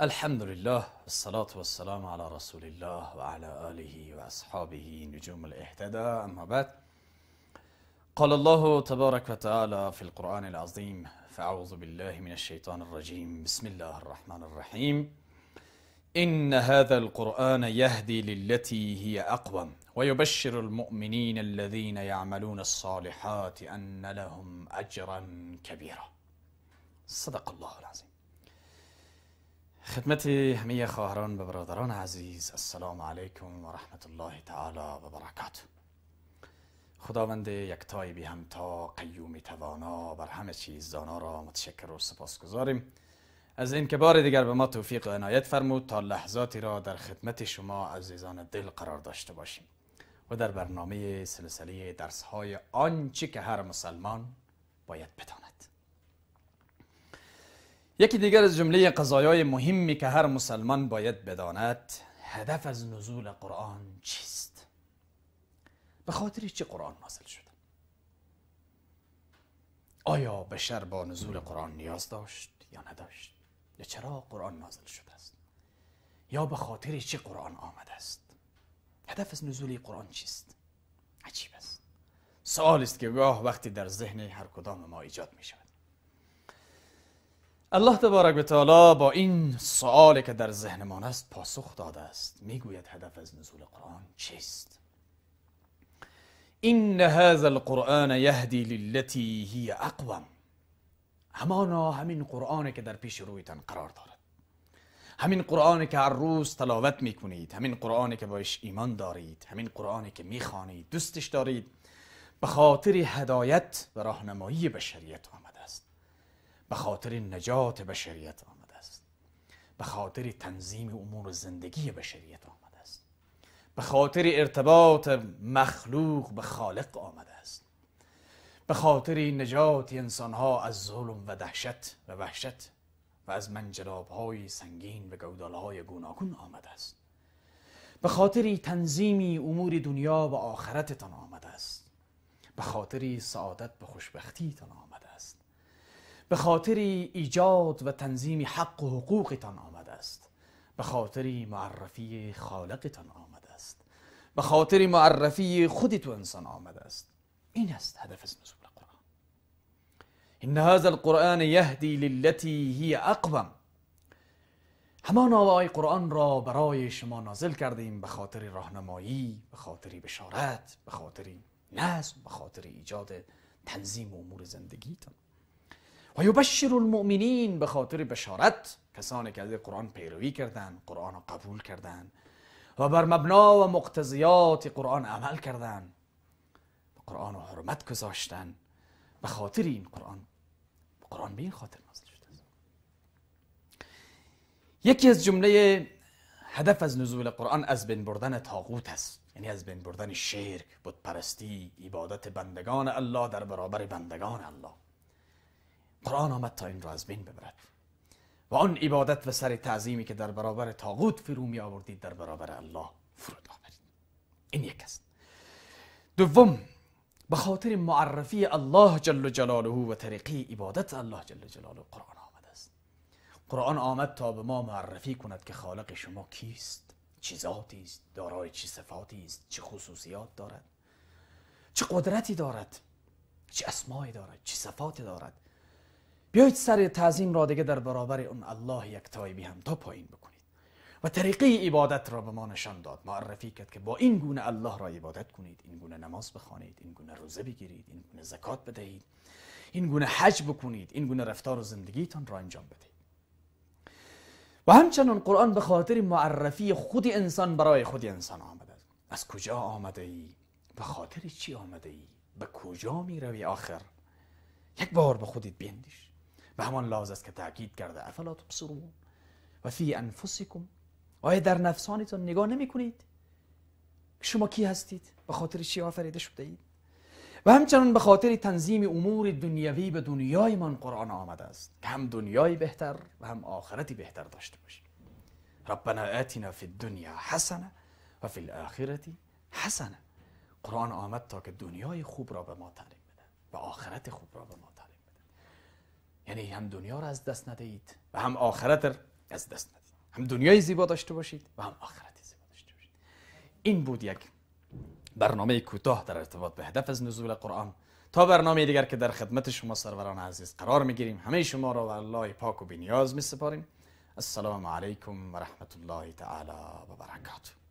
الحمد لله والصلاة والسلام على رسول الله وعلى آله وأصحابه نجوم الاهتداء أما بعد قال الله تبارك وتعالى في القرآن العظيم فأعوذ بالله من الشيطان الرجيم بسم الله الرحمن الرحيم إن هذا القرآن يهدي للتي هي أقوم ويبشر المؤمنين الذين يعملون الصالحات أن لهم أجرا كبيرا صدق الله العظيم خدمت همه خواهران و برادران عزیز السلام علیکم و رحمت الله تعالی و برکات خداوند یکتای بی همتا قیوم توانا بر همه چیز دانا را متشکر و سپاس گذاریم از این که بار دیگر به ما توفیق و عنایت فرمود تا لحظاتی را در خدمت شما عزیزان دل قرار داشته باشیم و در برنامه سلسله درس های آنچه که هر مسلمان باید بداند یکی دیگر از جمله قضایای مهمی که هر مسلمان باید بداند هدف از نزول قرآن چیست به خاطر چه قرآن نازل شده؟ آیا بشر با نزول قرآن نیاز داشت یا نداشت یا چرا قرآن نازل شده است یا به خاطر چه قرآن آمده است هدف از نزول قرآن چیست عجیب است سوال است که گاه وقتی در ذهن هر کدام ما ایجاد می شود الله تبارک و تعالی با این سوالی که در ذهنمان است پاسخ داده است میگوید هدف از نزول قرآن چیست این هذا القرآن یهدی للتی هی اقوم همانا همین قرآنی که در پیش رویتان قرار دارد همین قرآنی که هر روز تلاوت میکنید همین قرآنی که باش ایمان دارید همین قرآنی که میخوانید دوستش دارید به خاطر هدایت و راهنمایی بشریت آمد به خاطر نجات بشریت آمده است به خاطر تنظیم امور زندگی بشریت آمده است به خاطر ارتباط مخلوق به خالق آمده است به خاطر نجات انسانها از ظلم و دهشت و وحشت و از منجلاب های سنگین و گودال های گوناگون آمده است به خاطر تنظیمی امور دنیا و آخرتتان آمده است به خاطر سعادت به خوشبختیتان آمده به خاطر ایجاد و تنظیم حق و حقوقتان آمده است به خاطر معرفی خالقتان آمده است به خاطر معرفی خود تو انسان آمده است این است هدف از نزول قرآن این هذا القرآن یهدی للتی هی اقوم همان آوای قرآن را برای شما نازل کردیم به خاطر راهنمایی به خاطر بشارت به خاطر نظم به خاطر ایجاد تنظیم امور زندگیتان و یبشر المؤمنین به خاطر بشارت کسانی که از قرآن پیروی کردند قرآن را قبول کردند و بر مبنا و مقتضیات قرآن عمل کردند به قرآن حرمت گذاشتن به خاطر این قرآن قرآن به این خاطر نازل شده است یکی از جمله هدف از نزول قرآن از بین بردن تاغوت است یعنی از بین بردن شرک بت پرستی عبادت بندگان الله در برابر بندگان الله قرآن آمد تا این را از بین ببرد و آن عبادت و سر تعظیمی که در برابر تاغوت فرو می آوردید در برابر الله فرود آورید این یک است دوم به خاطر معرفی الله جل جلاله و طریقی عبادت الله جل جلاله قرآن آمد است قرآن آمد تا به ما معرفی کند که خالق شما کیست چی ذاتی است دارای چه صفاتی است چه خصوصیات دارد چه قدرتی دارد چه اسمایی دارد چه صفاتی دارد بیایید سر تعظیم را دیگه در برابر اون الله یک تایبی هم تا پایین بکنید و طریقه عبادت را به ما نشان داد معرفی کرد که با این گونه الله را عبادت کنید این گونه نماز بخوانید این گونه روزه بگیرید این گونه زکات بدهید این گونه حج بکنید این گونه رفتار و زندگیتان را انجام بدهید و همچنان قرآن به خاطر معرفی خود انسان برای خود انسان آمده از کجا آمده ای؟ به خاطر چی آمده ای؟ به کجا می روی آخر؟ یک بار به خودت بیندیش به همان لحاظ است که تاکید کرده افلا تبصرون و فی انفسکم آیا در نفسانتون نگاه نمی کنید شما کی هستید به خاطر چی آفریده شده اید و همچنان به خاطر تنظیم امور دنیوی به دنیایمان قرآن آمده است که هم دنیای بهتر و هم آخرتی بهتر داشته باشیم ربنا آتنا فی الدنیا حسنه و فی الاخرتی حسنه قرآن آمد تا که دنیای خوب را به ما تعلیم بده و آخرت خوب را به ما یعنی هم دنیا را از دست ندهید و هم آخرت را از دست ندهید هم دنیای زیبا داشته باشید و هم آخرت زیبا داشته باشید این بود یک برنامه کوتاه در ارتباط به هدف از نزول قرآن تا برنامه دیگر که در خدمت شما سروران عزیز قرار میگیریم همه شما را و الله پاک و بینیاز می سپاریم السلام علیکم و رحمت الله تعالی و برکاته